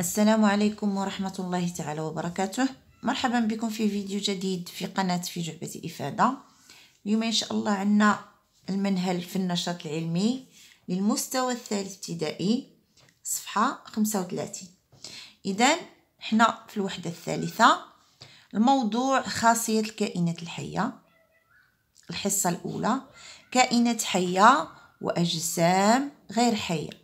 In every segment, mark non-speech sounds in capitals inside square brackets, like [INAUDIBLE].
السلام عليكم ورحمة الله تعالى وبركاته مرحبا بكم في فيديو جديد في قناة في جعبة إفادة اليوم إن شاء الله عنا المنهل في النشاط العلمي للمستوى الثالث ابتدائي صفحة 35 إذا حنا في الوحدة الثالثة الموضوع خاصية الكائنات الحية الحصة الأولى كائنات حية وأجسام غير حية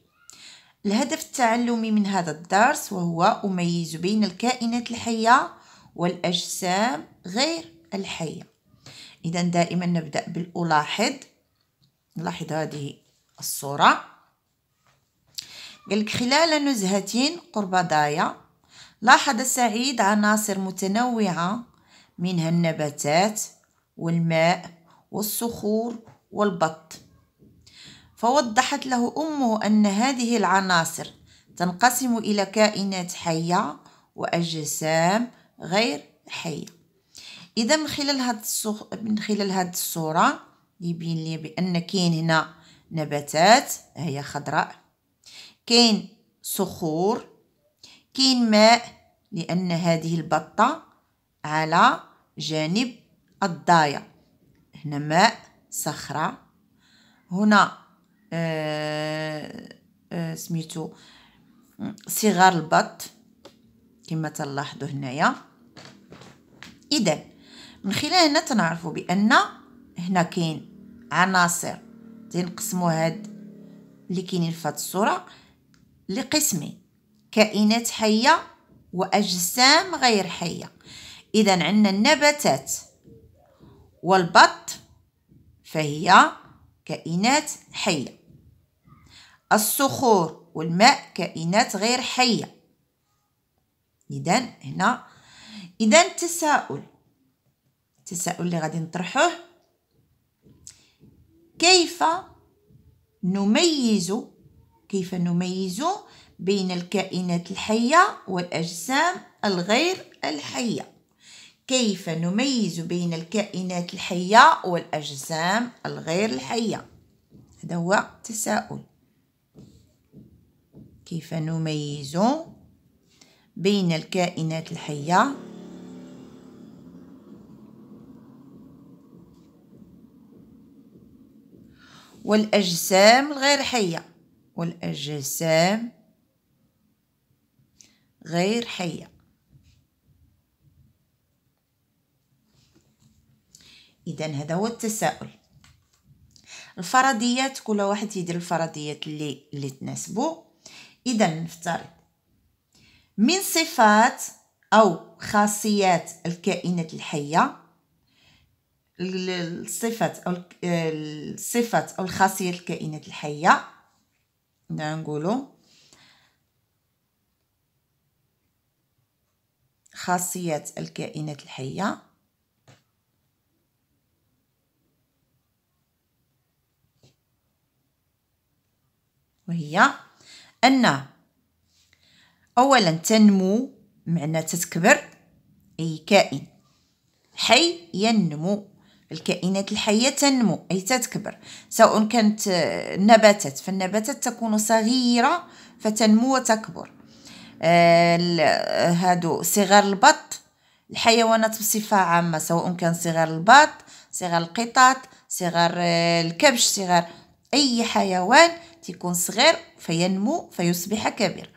الهدف التعلمي من هذا الدرس وهو أميز بين الكائنات الحية والأجسام غير الحية إذا دائما نبدأ بالألاحظ نلاحظ هذه الصورة قالك خلال نزهة قرب دايا لاحظ سعيد عناصر متنوعة منها النباتات والماء والصخور والبط فوضحت له أمه أن هذه العناصر تنقسم إلى كائنات حية وأجسام غير حية إذا من خلال هاد الصو- من خلال هاد الصورة يبين لي بأن كاين هنا نباتات هي خضراء كاين صخور كاين ماء لأن هذه البطة على جانب الضايع هنا ماء صخرة هنا آه، آه، سميتو صغار البط كما تلاحظوا هنايا اذا من خلال هنا تنعرفوا بان هنا كاين عناصر تنقسموا هاد اللي كاينين في هاد الصوره لقسمين كائنات حيه واجسام غير حيه اذا عندنا النباتات والبط فهي كائنات حيه الصخور والماء كائنات غير حية إذا هنا إذا التساؤل التساؤل اللي غادي نطرحوه كيف نميز كيف نميز بين الكائنات الحية والأجسام الغير الحية كيف نميز بين الكائنات الحية والأجسام الغير الحية هذا هو التساؤل كيف نميز بين الكائنات الحية والأجسام الغير حية والأجسام غير حية إذا هذا هو التساؤل الفرضيات كل واحد يدير الفرضيات اللي اللي تناسبه إذا نفترض من صفات أو خاصيات الكائنات الحية الصفات أو الصفات أو الخاصية الكائنات الحية نقولوا خاصيات الكائنات الحية وهي أن أولا تنمو معنى تتكبر أي كائن حي ينمو الكائنات الحية تنمو أي تتكبر سواء كانت النباتات فالنباتات تكون صغيرة فتنمو وتكبر آه، هادو صغار البط الحيوانات بصفة عامة سواء كان صغار البط صغار القطط صغار آه، الكبش صغار أي حيوان تيكون صغير فينمو فيصبح كبير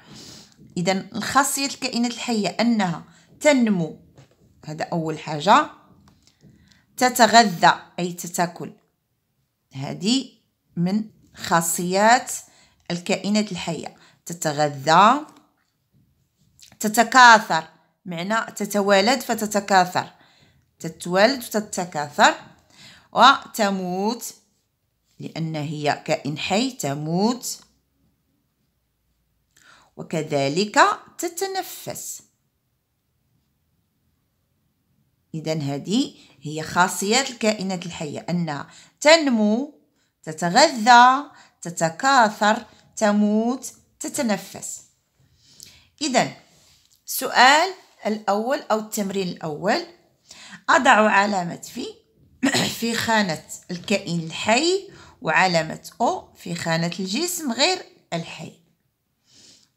اذا الخاصيه الكائنات الحيه انها تنمو هذا اول حاجه تتغذى اي تتاكل هذه من خاصيات الكائنات الحيه تتغذى تتكاثر معنى تتوالد فتتكاثر تتولد وتتكاثر وتموت لأن هي كائن حي تموت وكذلك تتنفس إذا هذه هي خاصيات الكائنات الحية أنها تنمو تتغذى تتكاثر تموت تتنفس إذا السؤال الأول أو التمرين الأول أضع علامة في [COUGHS] في خانة الكائن الحي وعلامة O في خانة الجسم غير الحي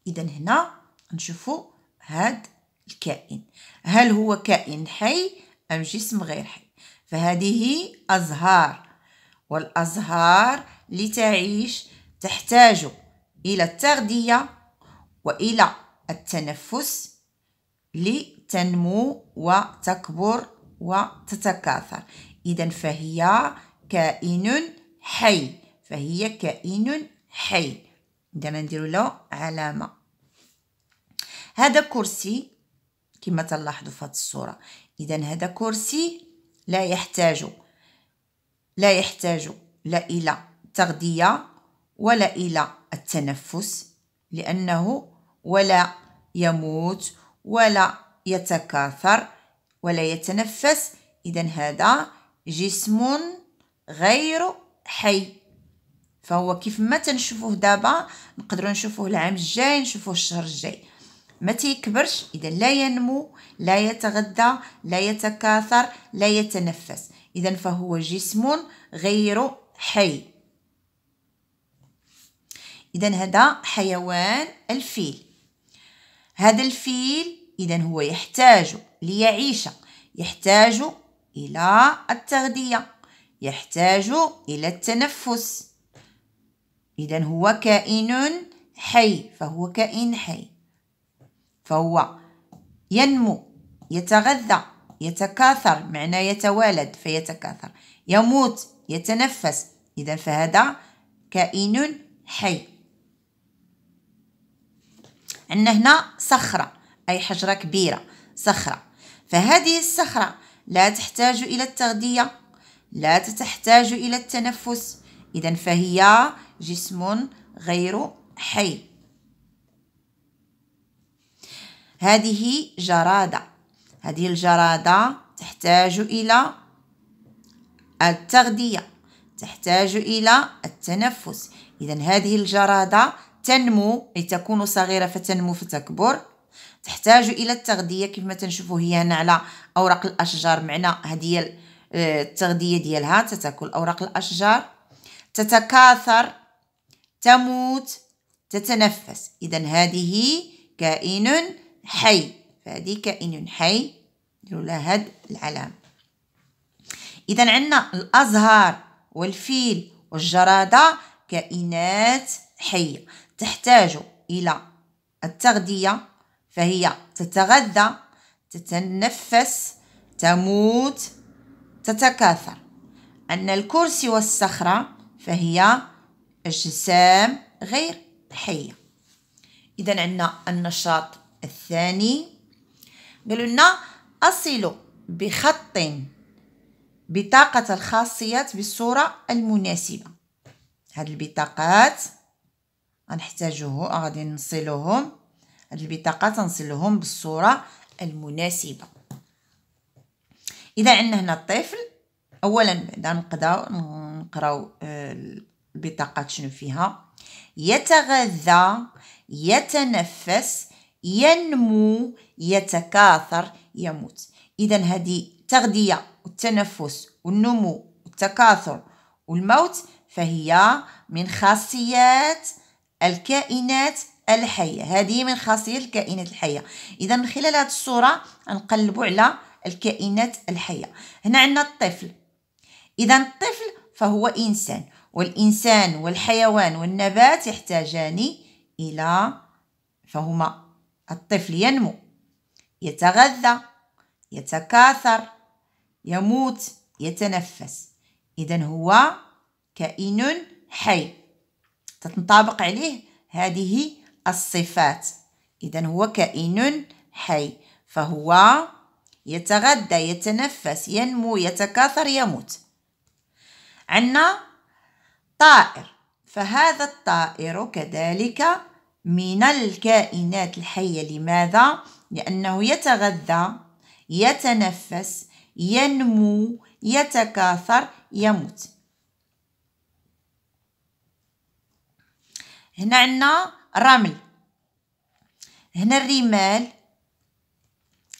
إذا هنا نشوفوا هاد الكائن هل هو كائن حي أم جسم غير حي فهذه أزهار والأزهار لتعيش تحتاج إلى التغذية وإلى التنفس لتنمو وتكبر وتتكاثر إذا فهي كائن حي فهي كائن حي عندما نديرو له علامة هذا كرسي كما تلاحظوا في هذه الصورة إذا هذا كرسي لا يحتاج لا يحتاج لا إلى تغذية ولا إلى التنفس لأنه ولا يموت ولا يتكاثر ولا يتنفس إذا هذا جسم غير حي فهو كيف ما تنشوفوه دابا نقدروا نشوفوه العام الجاي نشوفوه الشهر الجاي ما تيكبرش اذا لا ينمو لا يتغذى لا يتكاثر لا يتنفس اذا فهو جسم غير حي اذا هذا حيوان الفيل هذا الفيل اذا هو يحتاج ليعيش يحتاج الى التغذيه يحتاج إلى التنفس إذا هو كائن حي فهو كائن حي فهو ينمو يتغذى يتكاثر معنى يتوالد فيتكاثر يموت يتنفس إذا فهذا كائن حي عندنا هنا صخرة أي حجرة كبيرة صخرة فهذه الصخرة لا تحتاج إلى التغذية لا تحتاج إلى التنفس إذا فهي جسم غير حي هذه جرادة هذه الجرادة تحتاج إلى التغذية تحتاج إلى التنفس إذا هذه الجرادة تنمو لتكون صغيرة فتنمو فتكبر تحتاج إلى التغذية كما تنشوفوا هي هنا على أوراق الأشجار معنا هذه التغذية ديالها تتاكل أوراق الأشجار تتكاثر تموت تتنفس إذا هذه كائن حي فهذه كائن حي لولا هاد العلامة إذا عندنا الأزهار والفيل والجرادة كائنات حية تحتاج إلى التغذية فهي تتغذى تتنفس تموت تتكاثر أن الكرسي والصخرة فهي أجسام غير حية إذا عندنا النشاط الثاني قالوا لنا أصل بخط بطاقة الخاصيات بالصورة المناسبة هاد البطاقات نحتاجه غادي نصلهم هاد البطاقات نصلهم بالصورة المناسبة اذا عندنا هنا الطفل اولا بعدا نقدر نقراو آه، البطاقات شنو فيها يتغذى يتنفس ينمو يتكاثر يموت اذا هذه التغذيه والتنفس والنمو والتكاثر والموت فهي من خاصيات الكائنات الحيه هذه من خاصيات الكائنات الحيه اذا من خلال هذه الصوره نقلبوا على الكائنات الحية هنا عندنا الطفل إذا الطفل فهو إنسان والإنسان والحيوان والنبات يحتاجان إلى فهما الطفل ينمو يتغذى يتكاثر يموت يتنفس إذا هو كائن حي تنطبق عليه هذه الصفات إذا هو كائن حي فهو يتغذى يتنفس ينمو يتكاثر يموت عندنا طائر فهذا الطائر كذلك من الكائنات الحية لماذا؟ لأنه يتغذى يتنفس ينمو يتكاثر يموت هنا عندنا رمل هنا الرمال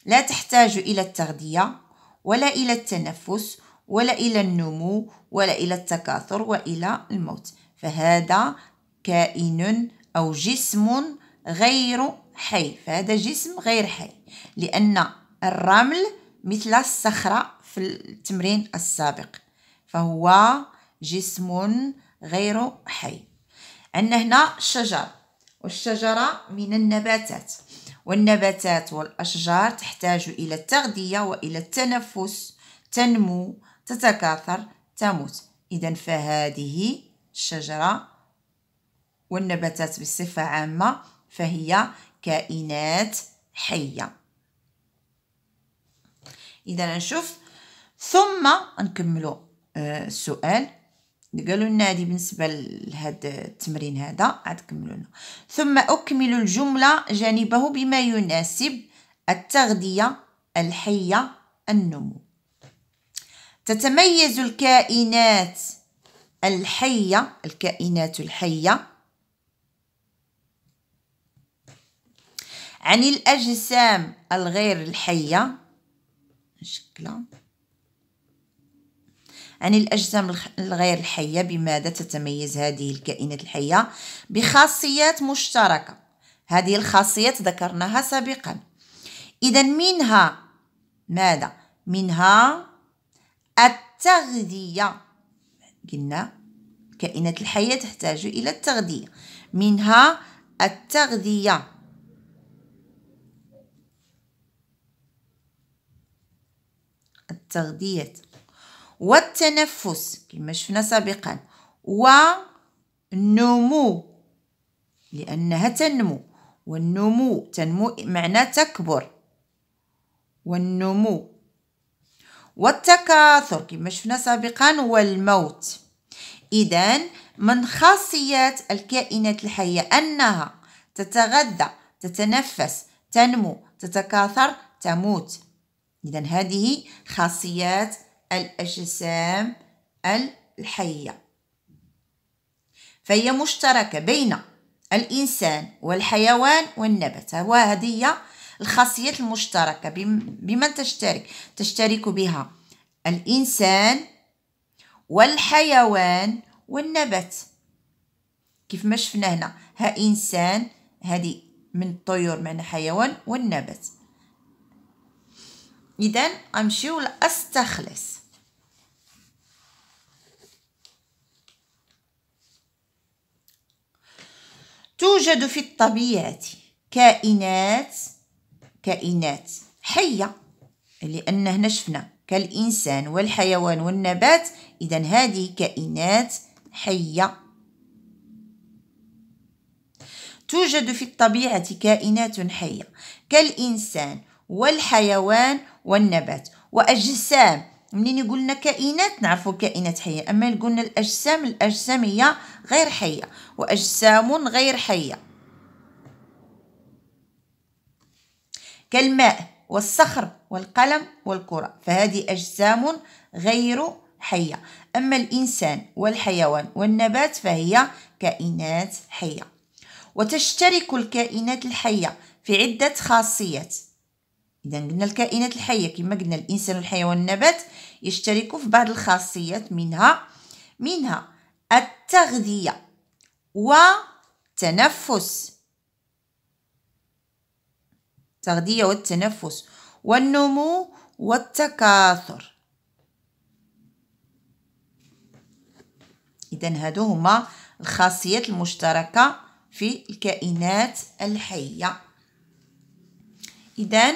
لا تحتاج إلى التغذية ولا إلى التنفس ولا إلى النمو ولا إلى التكاثر وإلى الموت فهذا كائن أو جسم غير حي فهذا جسم غير حي لأن الرمل مثل الصخرة في التمرين السابق فهو جسم غير حي عندنا هنا الشجر والشجرة من النباتات والنباتات والأشجار تحتاج إلى التغذية وإلى التنفس تنمو تتكاثر تموت إذا فهذه الشجرة والنباتات بصفة عامة فهي كائنات حية إذا نشوف ثم نكمل آه، السؤال قالوا لنا هذه بالنسبه لهذا التمرين هذا عاد كملونا ثم اكمل الجمله جانبه بما يناسب التغذيه الحيه النمو تتميز الكائنات الحيه الكائنات الحيه عن الاجسام الغير الحيه شكلها عن الأجسام الغير الحية بماذا تتميز هذه الكائنات الحية بخاصيات مشتركة هذه الخاصيات ذكرناها سابقا إذا منها ماذا منها التغذية قلنا الكائنات الحية تحتاج إلى التغذية منها التغذية التغذية والتنفس كما شفنا سابقا والنمو لأنها تنمو والنمو تنمو معنى تكبر والنمو والتكاثر كما شفنا سابقا والموت إذا من خاصيات الكائنات الحية أنها تتغذى تتنفس تنمو تتكاثر تموت إذا هذه خاصيات الأجسام الحية فهي مشتركة بين الإنسان والحيوان والنبات وهذه هي الخاصيات المشتركة بمن تشترك تشترك بها الإنسان والحيوان والنبات كيف ما شفنا هنا ها إنسان هذه من الطيور معنى حيوان والنبات إذا غنمشيو لأستخلص توجد في الطبيعة كائنات كائنات حية لأن هنا شفنا كالإنسان والحيوان والنبات إذا هذه كائنات حية توجد في الطبيعة كائنات حية كالإنسان والحيوان والنبات واجسام منين يقولنا كائنات نعرفوا كائنات حيه اما يقولنا الاجسام الاجسام هي غير حيه واجسام غير حيه كالماء والصخر والقلم والكره فهذه اجسام غير حيه اما الانسان والحيوان والنبات فهي كائنات حيه وتشترك الكائنات الحيه في عده خاصيات إذا قلنا الكائنات الحية كما قلنا الإنسان والحيوان والنبات يشتركوا في بعض الخاصيات منها منها التغذية والتنفس التغذية والتنفس والنمو والتكاثر إذا هادو هما الخاصيات المشتركة في الكائنات الحية إذا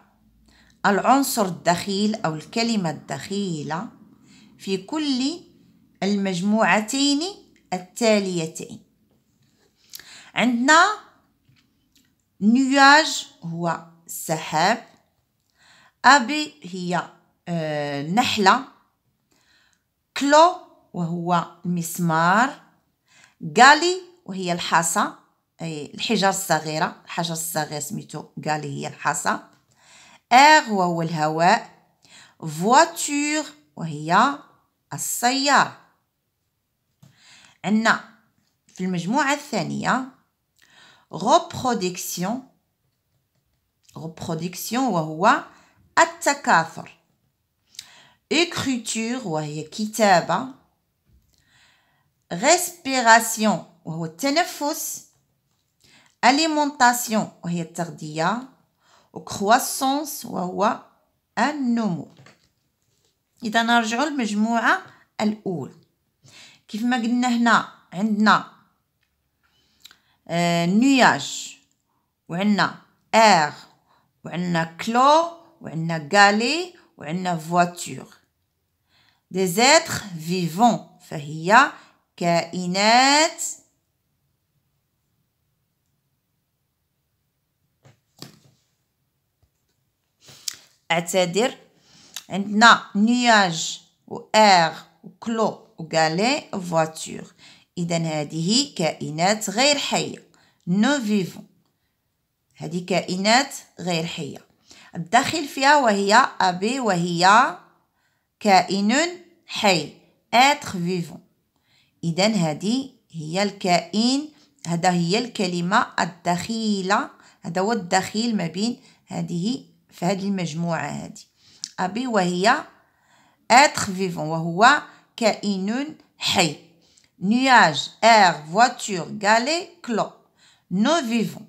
العنصر الدخيل أو الكلمة الدخيلة في كل المجموعتين التاليتين عندنا نياج هو السحاب أبي هي آه، نحلة كلو وهو المسمار غالي وهي الحصى أي الحجر الصغيرة الحجر الصغير سميتو غالي هي الحصى air وهو الهواء voiture وهي السيارة عندنا في المجموعة الثانية reproduction reproduction وهو التكاثر écriture وهي كتابة respiration وهو التنفس alimentation وهي التغذية وكرواسونس وهو النمو إذا نرجعوا للمجموعة الأولى كيف ما قلنا هنا عندنا آه نياج وعندنا اير وعندنا كلو وعندنا غالي وعندنا فواتور دي زيتر فيفون فهي كائنات اعتذر عندنا نياج و اغ و كلو و غالي فواتور اذا هذه كائنات غير حيه نو فيفون هذه كائنات غير حيه الداخل فيها وهي ابي وهي كائن حي اتر فيفون اذا هذه هي الكائن هذا هي الكلمه الدخيله هذا هو الدخيل ما بين هذه في هذه المجموعة هذه أبي وهي اتر فيفون وهو كائن حي نياج اير فواتور غالي كلو نو فيفون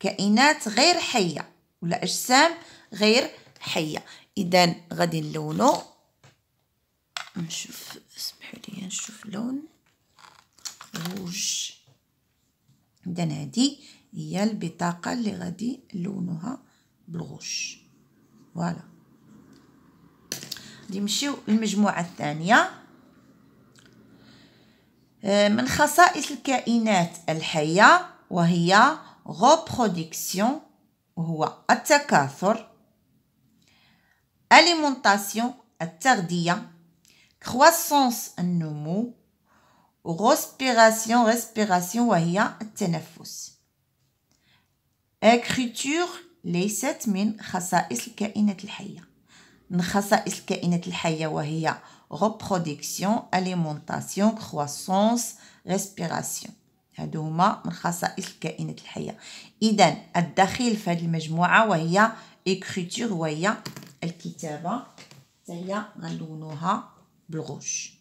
كائنات غير حية ولا أجسام غير حية إذا غادي نلونو نشوف اسمحوا لي نشوف لون روج إذا هذه هي البطاقة اللي غادي نلونوها بالغوش فوالا غادي نمشيو للمجموعه الثانيه آه، من خصائص الكائنات الحيه وهي غوبروديكسيون وهو التكاثر اليمونطاسيون التغذيه كرواسونس النمو غوسبيراسيون ريسبيراسيون وهي التنفس اكريتور ليست من خصائص الكائنات الحية من خصائص الكائنات الحية وهي reproduction, alimentation, croissance, respiration هادو هما من خصائص الكائنات الحية إذا الدخيل في هذه المجموعة وهي écriture وهي الكتابة هي غنلونوها بالغوش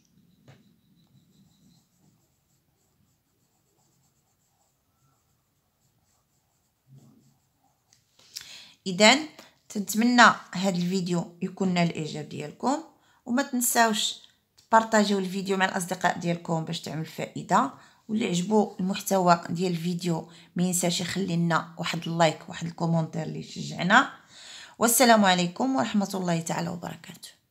اذا تنتمنى هذا الفيديو يكون نال الاعجاب ديالكم وما تنساوش تبارطاجيو الفيديو مع الاصدقاء ديالكم باش تعمل فائده واللي عجبو المحتوى ديال الفيديو ما ينساش يخلي لنا واحد اللايك واحد الكومونتير اللي يشجعنا والسلام عليكم ورحمه الله تعالى وبركاته